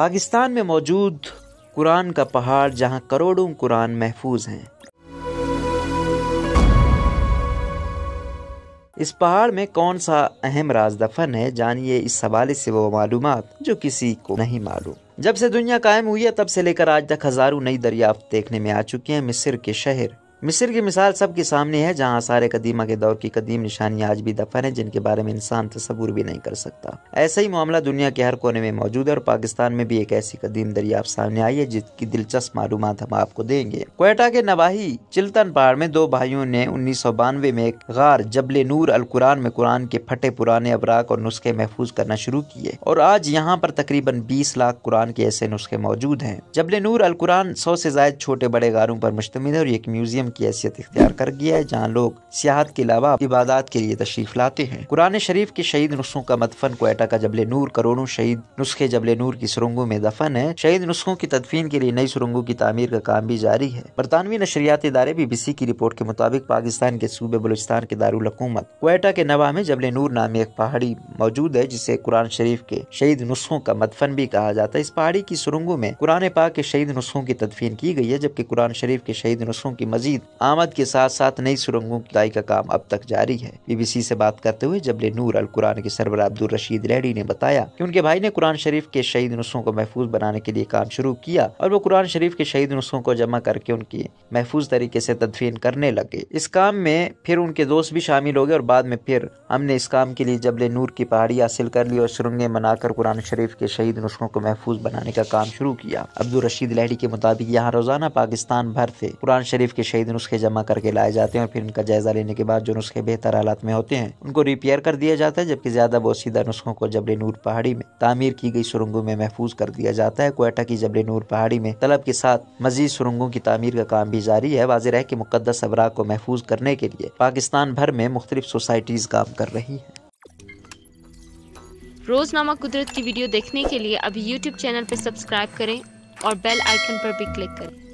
पाकिस्तान में मौजूद कुरान का पहाड़ जहां करोड़ों कुरान महफूज हैं इस पहाड़ में कौन सा अहम राज दफन है जानिए इस हवाले से वो मालूम जो किसी को नहीं मालूम जब से दुनिया कायम हुई है तब से लेकर आज तक हज़ारों नई दरियाफ्त देखने में आ चुकी हैं मिस्र के शहर मिस्र की मिसाल सबके सामने है जहाँ सारे कदीमा के दौर की कदीम निशानियाँ आज भी दफन है जिनके बारे में इंसान तस्वूर भी नहीं कर सकता ऐसा ही मामला दुनिया के हर कोने में मौजूद है और पाकिस्तान में भी एक ऐसी कदीम दरिया सामने आई है जिसकी दिलचस्प मालूम हम आपको देंगे कोयटा के नवाही चिल्तन पहाड़ में दो भाइयों ने उन्नीस में एक गार जबल नूर अल कुरान में कुरान के फटे पुराने अबराक और नुस्खे महफूज करना शुरू किए और आज यहाँ पर तकरीबन बीस लाख कुरान के ऐसे नुस्खे मौजूद है जबल नूर अल कुरान सौ से ज्यादा छोटे बड़े गारों पर मुश्तमिल है और एक म्यूजियम की हैसियत इख्तियार कर गया है जहाँ लोग सियाहत के अलावा इबादत के लिए तशरीफ लाते हैं कुरान शरीफ के शहीद नुस्खों का मदफन कोयटा का जबले नूर करोड़ों शहीद नुस्खे जबले नूर की सुरंगों में दफन है शहीद नुस्खों की तदफीन के लिए नई सुरंगों की तमीर का काम भी जारी है बरतानवी नशरियाती इदारे बी बी सी की रिपोर्ट के मुताबिक पाकिस्तान के सूबे बलूचिस्तान के दारकूमत कोयटा के नवा में जबले नूर नामी एक पहाड़ी मौजूद है जिसे कुरान शरीफ के शहीद नुस्खों का मदफन भी कहा जाता है इस पहाड़ी की सुरंगों में कुरान पाक के शहीद नुस्खों की तदफीन की गई है जबकि कुरान शरीफ के शहीद नुस्खों की मजीद लेकिन आमद के साथ साथ नई सुरंगों की खुदाई का काम अब तक जारी है बीबीसी से बात करते हुए जबले नूर अल कुरान के सरबरा अब्दुल रशीद रेडी ने बताया कि उनके भाई ने कुरान शरीफ के शहीद नुस्खों को महफूज बनाने के लिए काम शुरू किया और वो कुरान शरीफ के शहीद नुस्खों को जमा करके उनकी महफूज तरीके से तदफीन करने लगे इस काम में फिर उनके दोस्त भी शामिल हो गए और बाद में फिर हमने इस काम के लिए जबले नूर की पहाड़ी हासिल कर ली और सुरंगे बनाकर कुरान शरीफ के शहीद नुस्खों को महफूज बनाने का काम शुरू किया अब्दुल रशीद लहरी के मुताबिक यहाँ रोजाना पाकिस्तान भर से कुरान शरीफ के शहीद दिन नुस्खे जमा करके लाए जाते हैं और फिर उनका जायजा लेने के बाद जो नुस्खे बेहतर हालात में होते हैं उनको रिपेयर कर दिया जाता है जबकि ज्यादा सीधा नुस्खों को जबले नूर पहाड़ी में तामीर की गई सुरंगों में महफूज कर दिया जाता है कोयटा की जबले नूर पहाड़ी में तलब के साथ मजीद सुरंगों की तामीर का काम भी जारी है वाजिर है की मुकदस अबराग को महफूज करने के लिए पाकिस्तान भर में मुख्तलिफ सोसाइटीज़ काम कर रही है रोज़नामा कुदरत की वीडियो देखने के लिए अभी यूट्यूब चैनल पर सब्सक्राइब करें और बेल आइकन पर भी क्लिक करें